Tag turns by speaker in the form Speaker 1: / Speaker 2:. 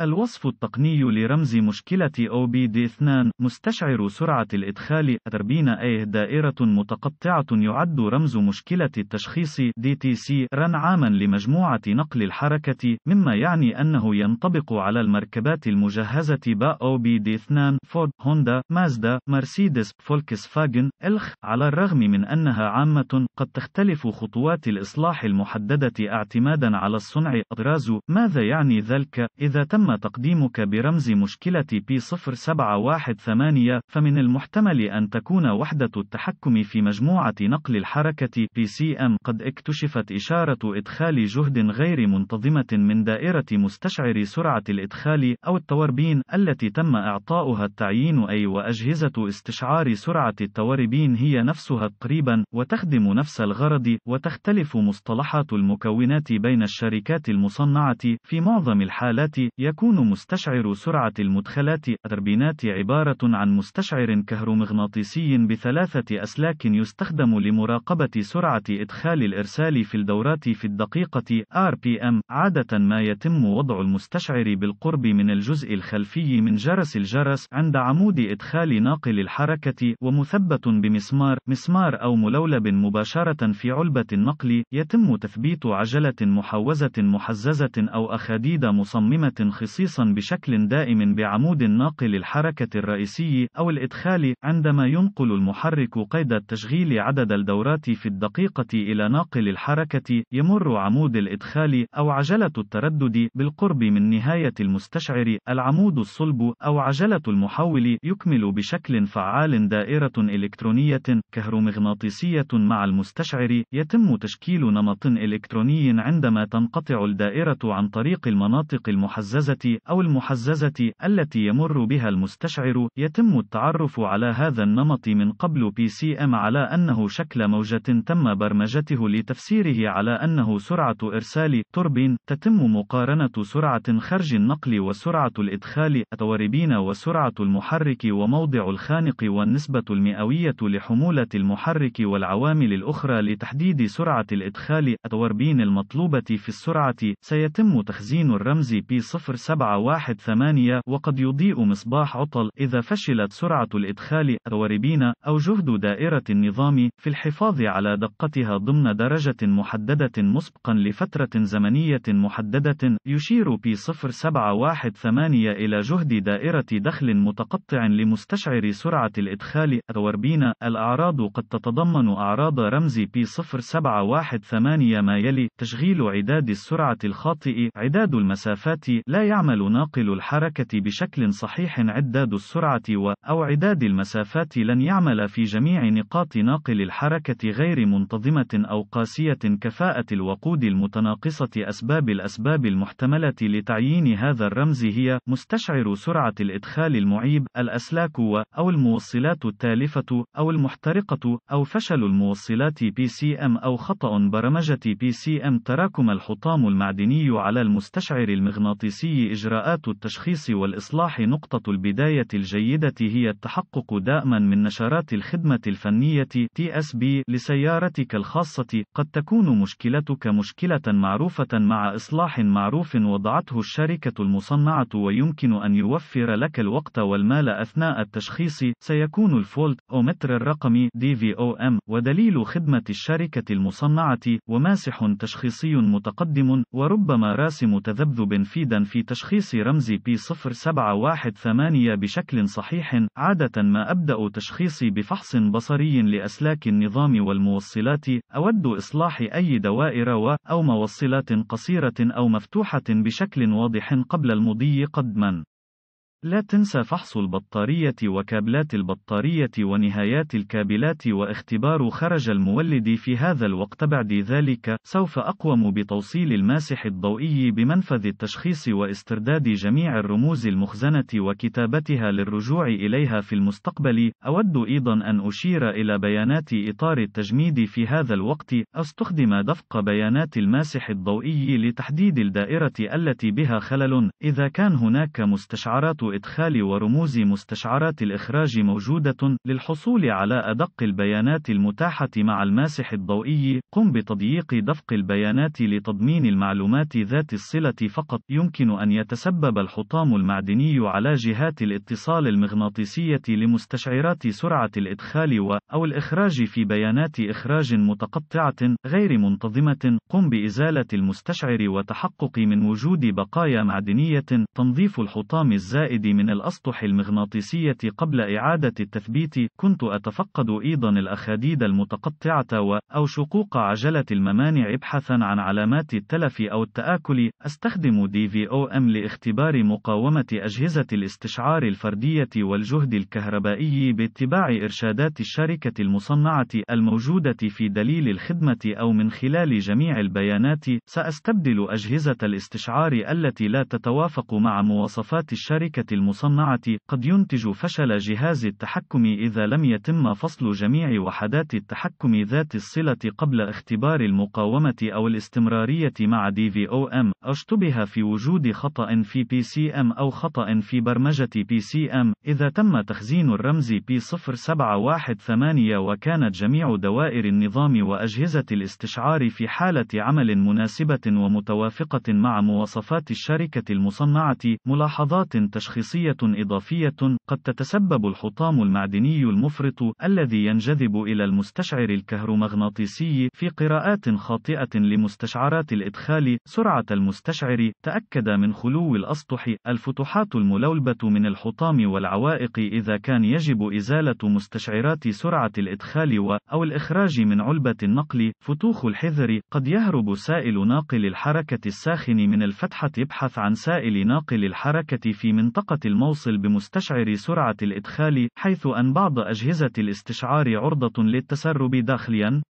Speaker 1: الوصف التقني لرمز مشكلة OBD2 مستشعر سرعة الإدخال تربين أيه دائرة متقطعة يعد رمز مشكلة التشخيص DTC رن عاما لمجموعة نقل الحركة مما يعني أنه ينطبق على المركبات المجهزة با OBD2 فورد هوندا مازدا مرسيدس فولكس فاجن إلخ على الرغم من أنها عامة قد تختلف خطوات الإصلاح المحددة اعتمادا على الصنع أطراز ماذا يعني ذلك إذا تم تم تقديمك برمز مشكلة P0718 فمن المحتمل أن تكون وحدة التحكم في مجموعة نقل الحركة PCM قد اكتشفت إشارة إدخال جهد غير منتظمة من دائرة مستشعر سرعة الإدخال أو التوربين التي تم إعطاؤها التعيين أي وأجهزة استشعار سرعة التوربين هي نفسها تقريبا وتخدم نفس الغرض وتختلف مصطلحات المكونات بين الشركات المصنعة في معظم الحالات يكون يكون مستشعر سرعة المدخلات التربينات عبارة عن مستشعر كهرومغناطيسي بثلاثة أسلاك يستخدم لمراقبة سرعة إدخال الإرسال في الدورات في الدقيقة RPM عادة ما يتم وضع المستشعر بالقرب من الجزء الخلفي من جرس الجرس عند عمود إدخال ناقل الحركة ومثبت بمسمار مسمار أو ملولب مباشرة في علبة النقل يتم تثبيت عجلة محوزة محززة أو أخاديد مصممة خصوصية خصيصا بشكل دائم بعمود ناقل الحركة الرئيسي أو الإدخال عندما ينقل المحرك قيد التشغيل عدد الدورات في الدقيقة إلى ناقل الحركة يمر عمود الإدخال أو عجلة التردد بالقرب من نهاية المستشعر العمود الصلب أو عجلة المحول يكمل بشكل فعال دائرة إلكترونية كهرومغناطيسية مع المستشعر يتم تشكيل نمط إلكتروني عندما تنقطع الدائرة عن طريق المناطق المحززة أو المحززة التي يمر بها المستشعر، يتم التعرف على هذا النمط من قبل PCM على أنه شكل موجة تم برمجته لتفسيره على أنه سرعة إرسال توربين، تتم مقارنة سرعة خرج النقل وسرعة الإدخال التوربين وسرعة المحرك وموضع الخانق والنسبة المئوية لحمولة المحرك والعوامل الأخرى لتحديد سرعة الإدخال التوربين المطلوبة في السرعة، سيتم تخزين الرمز P0 718 وقد يضيء مصباح عطل إذا فشلت سرعة الإدخال رواربين أو جهد دائرة النظام في الحفاظ على دقتها ضمن درجة محددة مسبقا لفترة زمنية محددة يشير بي 0718 إلى جهد دائرة دخل متقطع لمستشعر سرعة الإدخال رواربين الأعراض قد تتضمن أعراض رمز بي 0718 ما يلي تشغيل عداد السرعة الخاطئ عداد المسافات لا يعمل ناقل الحركة بشكل صحيح عداد السرعة و أو عداد المسافات لن يعمل في جميع نقاط ناقل الحركة غير منتظمة أو قاسية كفاءة الوقود المتناقصة أسباب الأسباب المحتملة لتعيين هذا الرمز هي مستشعر سرعة الإدخال المعيب الأسلاك و أو الموصلات التالفة أو المحترقة أو فشل الموصلات PCM أو خطأ برمجة PCM تراكم الحطام المعدني على المستشعر المغناطيسي أي إجراءات التشخيص والإصلاح نقطة البداية الجيدة هي التحقق دائما من نشرات الخدمة الفنية TSB لسيارتك الخاصة قد تكون مشكلتك مشكلة معروفة مع إصلاح معروف وضعته الشركة المصنعة ويمكن أن يوفر لك الوقت والمال أثناء التشخيص سيكون الفولت أو متر الرقمي DVOM ودليل خدمة الشركة المصنعة وماسح تشخيصي متقدم وربما راسم تذبذب في في تشخيص رمز P0718 بشكل صحيح، عادة ما أبدأ تشخيصي بفحص بصري لأسلاك النظام والموصلات، أود إصلاح أي دوائر و أو موصلات قصيرة أو مفتوحة بشكل واضح قبل المضي قدمًا. لا تنسى فحص البطارية وكابلات البطارية ونهايات الكابلات واختبار خرج المولد في هذا الوقت بعد ذلك سوف أقوم بتوصيل الماسح الضوئي بمنفذ التشخيص واسترداد جميع الرموز المخزنة وكتابتها للرجوع إليها في المستقبل أود أيضا أن أشير إلى بيانات إطار التجميد في هذا الوقت استخدم دفق بيانات الماسح الضوئي لتحديد الدائرة التي بها خلل إذا كان هناك مستشعرات إدخال ورموز مستشعرات الإخراج موجودة للحصول على أدق البيانات المتاحة مع الماسح الضوئي. قم بتضييق دفق البيانات لتضمين المعلومات ذات الصلة فقط. يمكن أن يتسبب الحطام المعدني على جهات الاتصال المغناطيسية لمستشعرات سرعة الإدخال و أو الإخراج في بيانات إخراج متقطعة غير منتظمة. قم بإزالة المستشعر وتحقق من وجود بقايا معدنية. تنظيف الحطام الزائد الزائد من الأسطح المغناطيسية قبل إعادة التثبيت. كنت أتفقد أيضا الأخاديد المتقطعة و أو شقوق عجلة الممانع ابحثا عن علامات التلف أو التآكل. أستخدم دي في أو أم لاختبار مقاومة أجهزة الاستشعار الفردية والجهد الكهربائي باتباع إرشادات الشركة المصنعة الموجودة في دليل الخدمة أو من خلال جميع البيانات. سأستبدل أجهزة الاستشعار التي لا تتوافق مع مواصفات الشركة المصنعة قد ينتج فشل جهاز التحكم إذا لم يتم فصل جميع وحدات التحكم ذات الصلة قبل اختبار المقاومة أو الاستمرارية مع DVOM أو اشتبه في وجود خطأ في PCM أو خطأ في برمجة PCM إذا تم تخزين الرمز P0718 وكانت جميع دوائر النظام وأجهزة الاستشعار في حالة عمل مناسبة ومتوافقة مع مواصفات الشركة المصنعة ملاحظات تشخيصية شاخصية إضافية قد تتسبب الحطام المعدني المفرط الذي ينجذب إلى المستشعر الكهرومغناطيسي في قراءات خاطئة لمستشعرات الإدخال سرعة المستشعر تأكد من خلو الأسطح الفتحات الملولبة من الحطام والعوائق إذا كان يجب إزالة مستشعرات سرعة الإدخال و أو الإخراج من علبة النقل فتوخ الحذر قد يهرب سائل ناقل الحركة الساخن من الفتحة ابحث عن سائل ناقل الحركة في منطقة منطقة الموصل بمستشعر سرعة الإدخال، حيث أن بعض أجهزة الاستشعار عرضة للتسرب داخلياً،